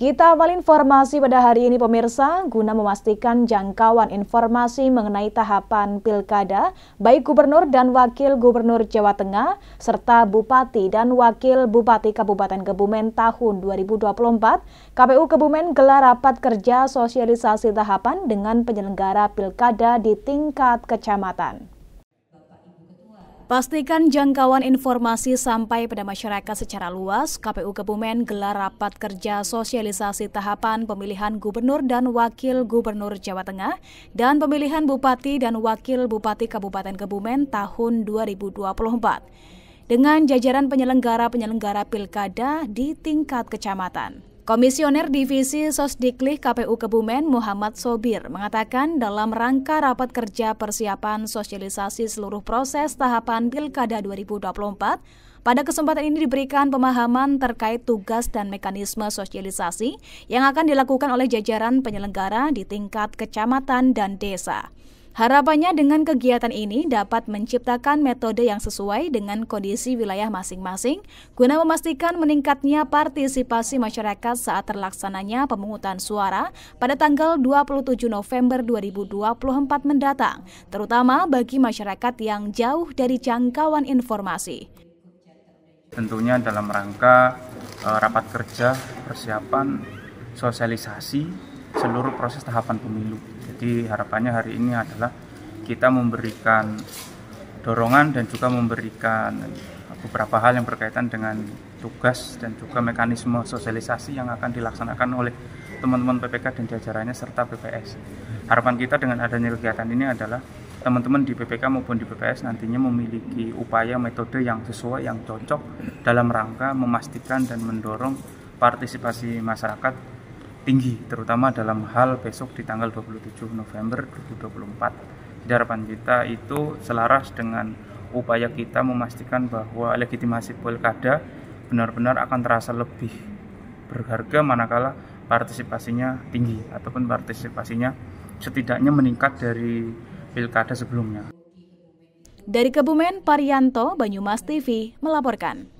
Kita awal informasi pada hari ini pemirsa, guna memastikan jangkauan informasi mengenai tahapan pilkada, baik gubernur dan wakil gubernur Jawa Tengah, serta bupati dan wakil bupati Kabupaten Kebumen tahun 2024, KPU Kebumen gelar rapat kerja sosialisasi tahapan dengan penyelenggara pilkada di tingkat kecamatan. Pastikan jangkauan informasi sampai pada masyarakat secara luas. KPU Kebumen gelar rapat kerja sosialisasi tahapan pemilihan gubernur dan wakil gubernur Jawa Tengah dan pemilihan bupati dan wakil bupati Kabupaten Kebumen tahun 2024 dengan jajaran penyelenggara-penyelenggara pilkada di tingkat kecamatan. Komisioner Divisi Sosdiklih KPU Kebumen Muhammad Sobir mengatakan dalam rangka rapat kerja persiapan sosialisasi seluruh proses tahapan Pilkada 2024, pada kesempatan ini diberikan pemahaman terkait tugas dan mekanisme sosialisasi yang akan dilakukan oleh jajaran penyelenggara di tingkat kecamatan dan desa. Harapannya dengan kegiatan ini dapat menciptakan metode yang sesuai dengan kondisi wilayah masing-masing guna memastikan meningkatnya partisipasi masyarakat saat terlaksananya pemungutan suara pada tanggal 27 November 2024 mendatang, terutama bagi masyarakat yang jauh dari jangkauan informasi. Tentunya dalam rangka eh, rapat kerja persiapan sosialisasi seluruh proses tahapan pemilu. Jadi harapannya hari ini adalah kita memberikan dorongan dan juga memberikan beberapa hal yang berkaitan dengan tugas dan juga mekanisme sosialisasi yang akan dilaksanakan oleh teman-teman PPK dan jajarannya serta BPS. Harapan kita dengan adanya kegiatan ini adalah teman-teman di PPK maupun di BPS nantinya memiliki upaya metode yang sesuai yang cocok dalam rangka memastikan dan mendorong partisipasi masyarakat tinggi terutama dalam hal besok di tanggal 27 November 2024. Jadi harapan kita itu selaras dengan upaya kita memastikan bahwa legitimasi pilkada benar-benar akan terasa lebih berharga manakala partisipasinya tinggi ataupun partisipasinya setidaknya meningkat dari pilkada sebelumnya. Dari Kebumen, Parianto, Banyumas TV melaporkan.